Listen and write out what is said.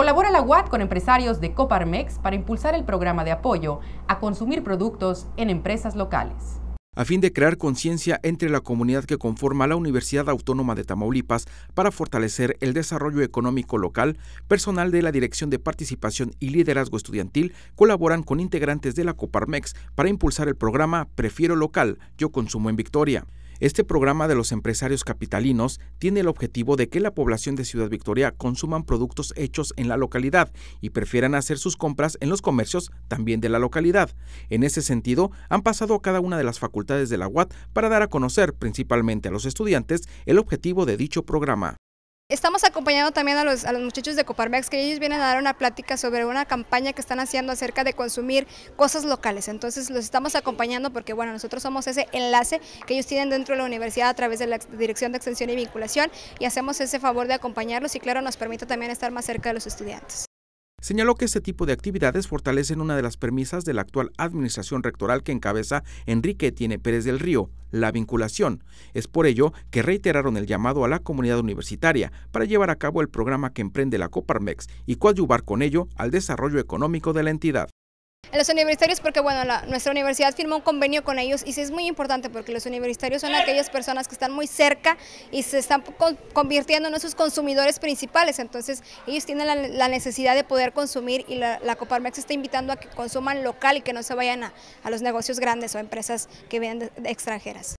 Colabora la UAT con empresarios de Coparmex para impulsar el programa de apoyo a consumir productos en empresas locales. A fin de crear conciencia entre la comunidad que conforma la Universidad Autónoma de Tamaulipas para fortalecer el desarrollo económico local, personal de la Dirección de Participación y Liderazgo Estudiantil colaboran con integrantes de la Coparmex para impulsar el programa Prefiero Local, Yo Consumo en Victoria. Este programa de los empresarios capitalinos tiene el objetivo de que la población de Ciudad Victoria consuman productos hechos en la localidad y prefieran hacer sus compras en los comercios también de la localidad. En ese sentido, han pasado a cada una de las facultades de la UAT para dar a conocer principalmente a los estudiantes el objetivo de dicho programa. Estamos acompañando también a los, muchachos de Coparmex, que ellos vienen a dar una plática sobre una campaña que están haciendo acerca de consumir cosas locales. Entonces los estamos acompañando porque, bueno, nosotros somos ese enlace que ellos tienen dentro de la universidad a través de la Dirección de Extensión y Vinculación y hacemos ese favor de acompañarlos y, claro, nos permite también estar más cerca de los estudiantes señaló que este tipo de actividades fortalecen una de las premisas de la actual administración rectoral que encabeza Enrique Tiene Pérez del Río, la vinculación. Es por ello que reiteraron el llamado a la comunidad universitaria para llevar a cabo el programa que emprende la Coparmex y coadyuvar con ello al desarrollo económico de la entidad. En los universitarios, porque bueno, nuestra universidad firmó un convenio con ellos y sí es muy importante porque los universitarios son aquellas personas que están muy cerca y se están convirtiendo en nuestros consumidores principales, entonces ellos tienen la, necesidad de poder consumir y la, la, Coparmex está invitando a que consuman local y que no se vayan a, los negocios grandes o empresas que vienen extranjeras.